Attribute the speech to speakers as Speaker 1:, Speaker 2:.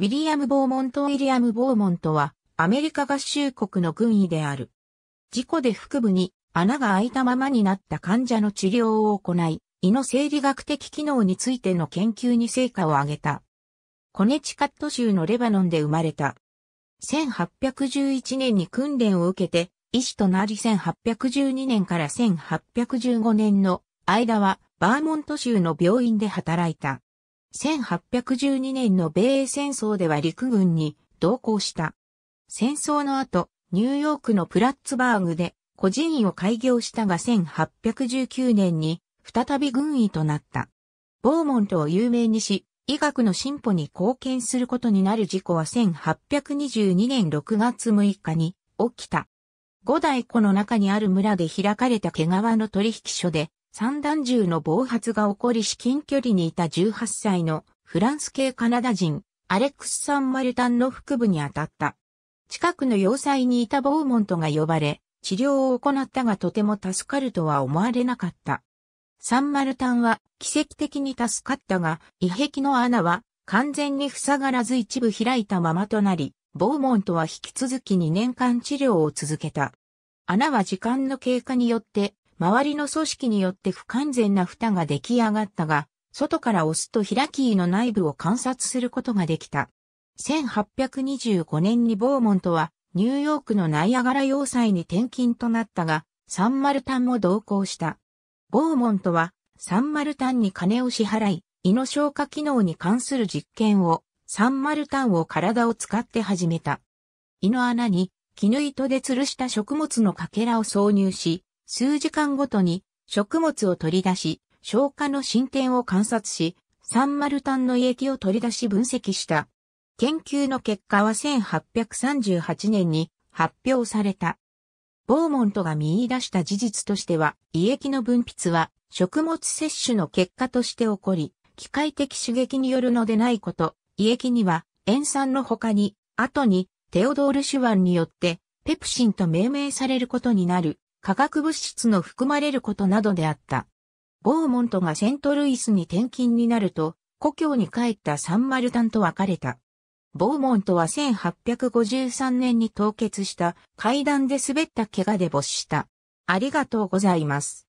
Speaker 1: ウィリアム・ボーモント・ウィリアム・ボーモントは、アメリカ合衆国の軍医である。事故で腹部に穴が開いたままになった患者の治療を行い、胃の生理学的機能についての研究に成果を上げた。コネチカット州のレバノンで生まれた。1811年に訓練を受けて、医師となり1812年から1815年の間は、バーモント州の病院で働いた。1812年の米英戦争では陸軍に同行した。戦争の後、ニューヨークのプラッツバーグで孤人医を開業したが1819年に再び軍医となった。ボーモントを有名にし、医学の進歩に貢献することになる事故は1822年6月6日に起きた。五代湖の中にある村で開かれた毛皮の取引所で、散弾銃の暴発が起こり至近距離にいた18歳のフランス系カナダ人、アレックス・サンマルタンの腹部に当たった。近くの要塞にいたボーモントが呼ばれ、治療を行ったがとても助かるとは思われなかった。サンマルタンは奇跡的に助かったが、遺壁の穴は完全に塞がらず一部開いたままとなり、ボーモントは引き続き2年間治療を続けた。穴は時間の経過によって周りの組織によって不完全な蓋が出来上がったが、外から押すと開きの内部を観察することができた。1825年にボーモントはニューヨークのナイアガラ要塞に転勤となったが、サンマルタンも同行した。ボーモントはサンマルタンに金を支払い、胃の消化機能に関する実験を、サンマルタンを体を使って始めた。胃の穴に絹糸で吊るした食物のかけらを挿入し、数時間ごとに食物を取り出し、消化の進展を観察し、サンマルタンの胃液を取り出し分析した。研究の結果は1838年に発表された。ボーモントが見出した事実としては、胃液の分泌は食物摂取の結果として起こり、機械的刺激によるのでないこと、胃液には塩酸の他に、後にテオドール・シュワンによってペプシンと命名されることになる化学物質の含まれることなどであった。ボーモントがセントルイスに転勤になると、故郷に帰ったサンマルタンと別れた。ボーモントは1853年に凍結した階段で滑った怪我で没した。ありがとうございます。